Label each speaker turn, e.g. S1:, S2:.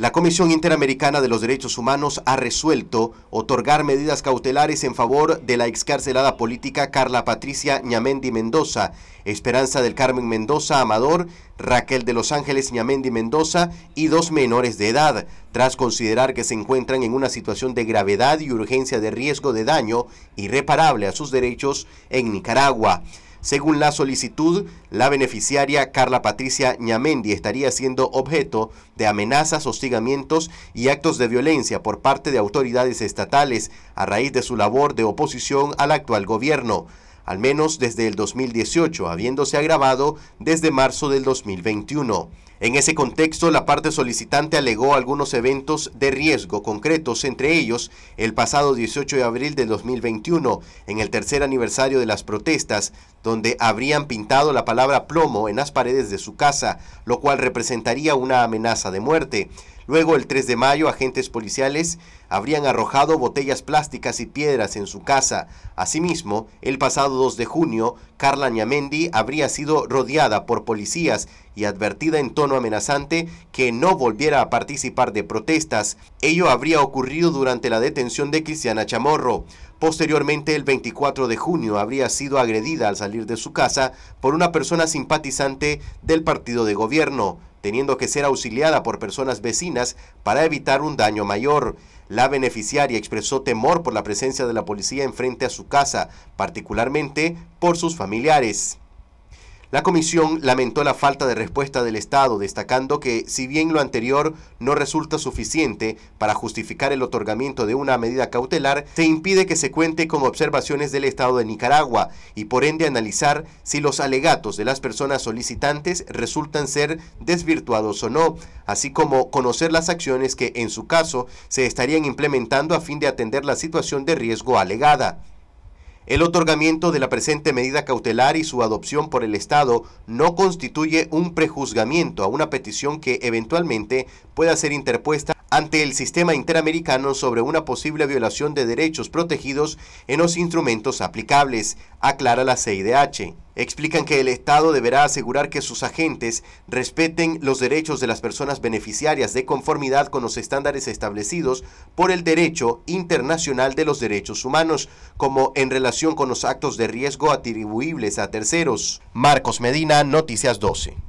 S1: La Comisión Interamericana de los Derechos Humanos ha resuelto otorgar medidas cautelares en favor de la excarcelada política Carla Patricia Ñamendi Mendoza, Esperanza del Carmen Mendoza Amador, Raquel de Los Ángeles Ñamendi Mendoza y dos menores de edad, tras considerar que se encuentran en una situación de gravedad y urgencia de riesgo de daño irreparable a sus derechos en Nicaragua. Según la solicitud, la beneficiaria Carla Patricia Ñamendi estaría siendo objeto de amenazas, hostigamientos y actos de violencia por parte de autoridades estatales a raíz de su labor de oposición al actual gobierno al menos desde el 2018, habiéndose agravado desde marzo del 2021. En ese contexto, la parte solicitante alegó algunos eventos de riesgo concretos, entre ellos el pasado 18 de abril del 2021, en el tercer aniversario de las protestas, donde habrían pintado la palabra plomo en las paredes de su casa, lo cual representaría una amenaza de muerte. Luego, el 3 de mayo, agentes policiales habrían arrojado botellas plásticas y piedras en su casa. Asimismo, el pasado 2 de junio, Carla Ñamendi habría sido rodeada por policías y advertida en tono amenazante que no volviera a participar de protestas. Ello habría ocurrido durante la detención de Cristiana Chamorro. Posteriormente, el 24 de junio, habría sido agredida al salir de su casa por una persona simpatizante del partido de gobierno teniendo que ser auxiliada por personas vecinas para evitar un daño mayor. La beneficiaria expresó temor por la presencia de la policía enfrente a su casa, particularmente por sus familiares. La comisión lamentó la falta de respuesta del Estado, destacando que, si bien lo anterior no resulta suficiente para justificar el otorgamiento de una medida cautelar, se impide que se cuente con observaciones del Estado de Nicaragua y por ende analizar si los alegatos de las personas solicitantes resultan ser desvirtuados o no, así como conocer las acciones que, en su caso, se estarían implementando a fin de atender la situación de riesgo alegada. El otorgamiento de la presente medida cautelar y su adopción por el Estado no constituye un prejuzgamiento a una petición que eventualmente pueda ser interpuesta ante el sistema interamericano sobre una posible violación de derechos protegidos en los instrumentos aplicables, aclara la CIDH explican que el Estado deberá asegurar que sus agentes respeten los derechos de las personas beneficiarias de conformidad con los estándares establecidos por el derecho internacional de los derechos humanos, como en relación con los actos de riesgo atribuibles a terceros. Marcos Medina, Noticias 12.